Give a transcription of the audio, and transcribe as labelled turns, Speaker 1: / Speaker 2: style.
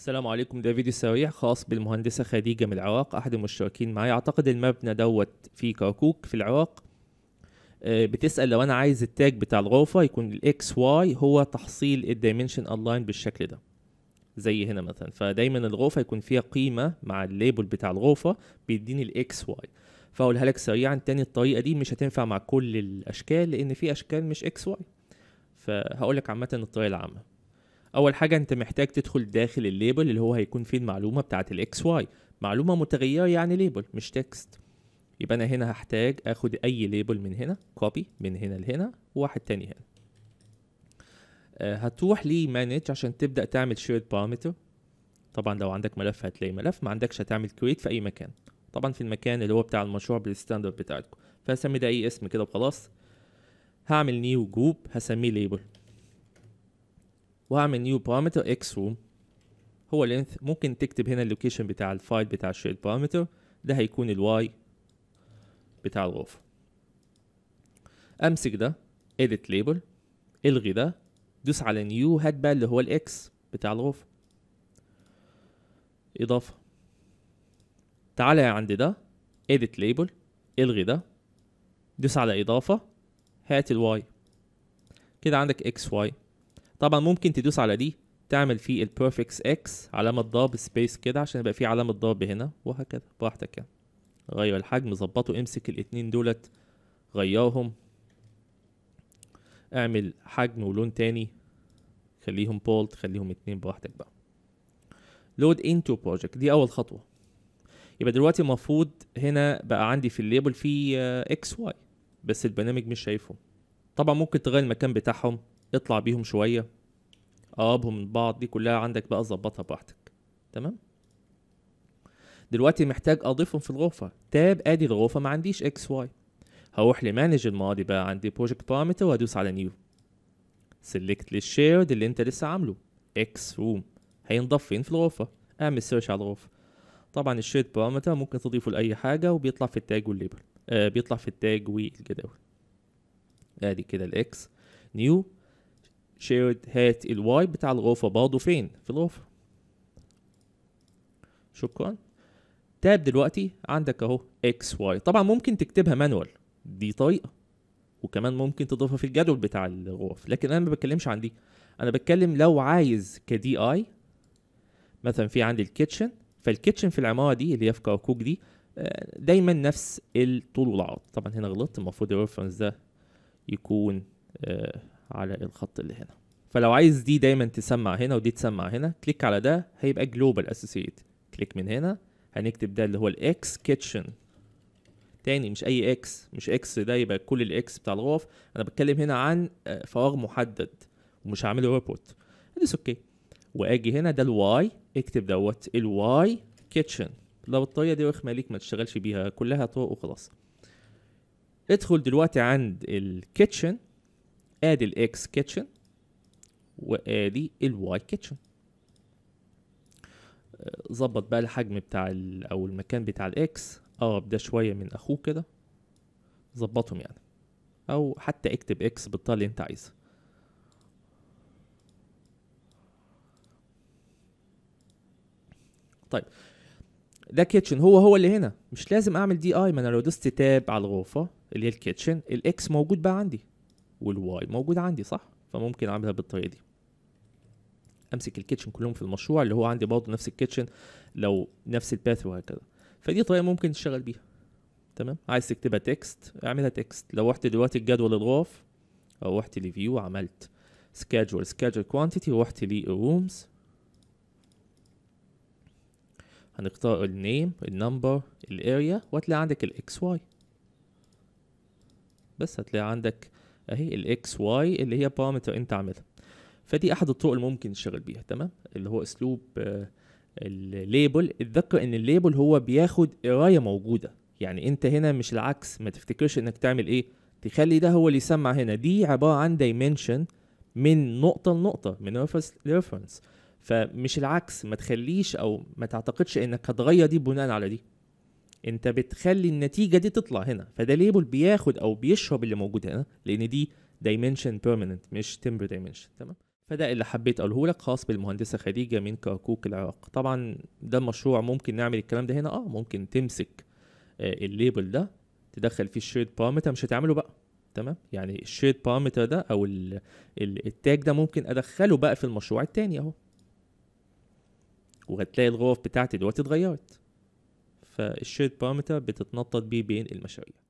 Speaker 1: السلام عليكم ده فيديو سريع خاص بالمهندسة خديجة من العراق أحد المشتركين معايا أعتقد المبنى دوت في كركوك في العراق آه، بتسأل لو أنا عايز التاج بتاع الغرفة يكون الإكس واي هو تحصيل الدايمنشن أونلاين بالشكل ده زي هنا مثلا فدايما الغرفة يكون فيها قيمة مع الليبل بتاع الغرفة بيديني الإكس واي فأقولها لك سريعا تاني الطريقة دي مش هتنفع مع كل الأشكال لأن في أشكال مش إكس واي فهقول لك عامة الطريقة العامة اول حاجه انت محتاج تدخل داخل الليبل اللي هو هيكون فيه المعلومه بتاعه الاكس واي معلومه متغيره يعني ليبل مش تكست يبقى انا هنا هحتاج اخد اي ليبل من هنا كوبي من هنا لهنا وواحد تاني هنا آه، هتروح لي مانج عشان تبدا تعمل شيرد بارامتر طبعا لو عندك ملف هتلاقي ملف ما عندكش هتعمل كريت في اي مكان طبعا في المكان اللي هو بتاع المشروع بالستاندرد بتاعتكم فهسمي ده اي اسم كده وخلاص هعمل نيو جروب هسميه ليبل وهعمل نيو بارامتر اكس روم هو لينث ممكن تكتب هنا اللوكيشن بتاع الفايل بتاع الشيرد بارامتر ده هيكون الواي بتاع الغرفة امسك ده edit ليبل الغي ده دوس على نيو هات بقى اللي هو الاكس بتاع الغرفة اضافة تعالى عند ده edit ليبل الغي ده دوس على اضافة هات الواي كده عندك اكس واي طبعا ممكن تدوس على دي تعمل فيه البرفكس اكس علامة ضاب سبيس كده عشان يبقى فيه علامة ضاب هنا وهكذا براحتك يعني غير الحجم ظبطه امسك الاتنين دولت غيرهم اعمل حجم ولون تاني خليهم بولت خليهم اتنين براحتك بقى لود انتو بروجكت دي اول خطوه يبقى دلوقتي المفروض هنا بقى عندي في الليبل في اكس آه، واي بس البرنامج مش شايفهم طبعا ممكن تغير المكان بتاعهم اطلع بيهم شويه قربهم من بعض دي كلها عندك بقى ظبطها براحتك تمام دلوقتي محتاج اضيفهم في الغرفه تاب ادي الغرفه ما عنديش اكس واي هروح لمانج الماضي بقى عندي بروجكت بارامتر وادوس على نيو سيلكت للشيرد اللي انت لسه عامله اكس روم هينضاف فين في الغرفه اعمل سيرش على الغرفه طبعا الشيرد بارامتر ممكن تضيفه لاي حاجه وبيطلع في التاج والليبل آه بيطلع في التاج والجداول ادي كده الاكس نيو شيرد هات الواي بتاع الغرفة برضه فين في الغرفة شكرا تاب دلوقتي عندك اهو اكس واي طبعا ممكن تكتبها مانوال دي طريقة وكمان ممكن تضيفها في الجدول بتاع الغرف لكن انا ما بتكلمش عن دي انا بتكلم لو عايز كدي اي مثلا في عندي الكيتشن فالكيتشن في العمارة دي اللي هي في كركوك دي آه، دايما نفس الطول والعرض طبعا هنا غلطت المفروض الريفرنس ده يكون آه، على الخط اللي هنا فلو عايز دي دايما تسمع هنا ودي تسمع هنا كليك على ده هيبقى جلوبال اسوسييت كليك من هنا هنكتب ده اللي هو الاكس كيتشن تاني مش اي اكس مش اكس ده يبقى كل الاكس بتاع الغرف انا بتكلم هنا عن آه، فراغ محدد ومش هعمله ريبورت ادوس اوكي واجي هنا ده الواي اكتب دوت الواي كيتشن لو الطريقه دي رخمه ليك ما تشتغلش بيها كلها طرق وخلاص ادخل دلوقتي عند الكيتشن ادي الاكس كيتشن وادي الواي كيتشن آه، ظبط بقى الحجم بتاع او المكان بتاع الاكس اقرب ده شويه من اخوه كده ظبطهم يعني او حتى اكتب اكس بالطريقه اللي انت عايزها طيب ده كيتشن هو هو اللي هنا مش لازم اعمل دي اي ما انا لو دوست تاب على الغرفه اللي هي الكيتشن الاكس موجود بقى عندي والواي موجود عندي صح فممكن اعملها بالطريقه دي امسك الكيتشن كلهم في المشروع اللي هو عندي برضه نفس الكيتشن لو نفس الباث وهكذا فدي طريقه ممكن تشتغل بيها تمام عايز تكتبها تكست اعملها تكست لو رحت دلوقتي الجدول الغرف او رحت لفيو عملت سكادجول سكادجول كوانتيتي رحت للرومز هنختار النيم النمبر الاريا وهتلاقي عندك الاكس واي بس هتلاقي عندك اهي الاكس واي اللي هي بارامتر انت عاملها فدي احد الطرق اللي ممكن تشتغل بيها تمام اللي هو اسلوب آه، الليبل اتذكر ان الليبل هو بياخد قرايه موجوده يعني انت هنا مش العكس ما تفتكرش انك تعمل ايه تخلي ده هو اللي يسمع هنا دي عباره عن دايمنشن من نقطه لنقطه من ريفرنس لريفرنس فمش العكس ما تخليش او ما تعتقدش انك هتغير دي بناء على دي انت بتخلي النتيجه دي تطلع هنا فده ليبل بياخد او بيشرب اللي موجود هنا لان دي دايمنشن بيرمننت مش تمبر دايمنشن تمام فده اللي حبيت اقوله لك خاص بالمهندسه خديجه من كركوك العراق طبعا ده المشروع ممكن نعمل الكلام ده هنا اه ممكن تمسك آه، الليبل ده تدخل فيه الشيرد بارامتر مش هتعمله بقى تمام يعني الشيرد بارامتر ده او التاج ده ممكن ادخله بقى في المشروع التاني اهو وهتلاقي الغرف بتاعتي دلوقتي اتغيرت فالشيرد بارامتر بتتنطط بيه بين المشاريع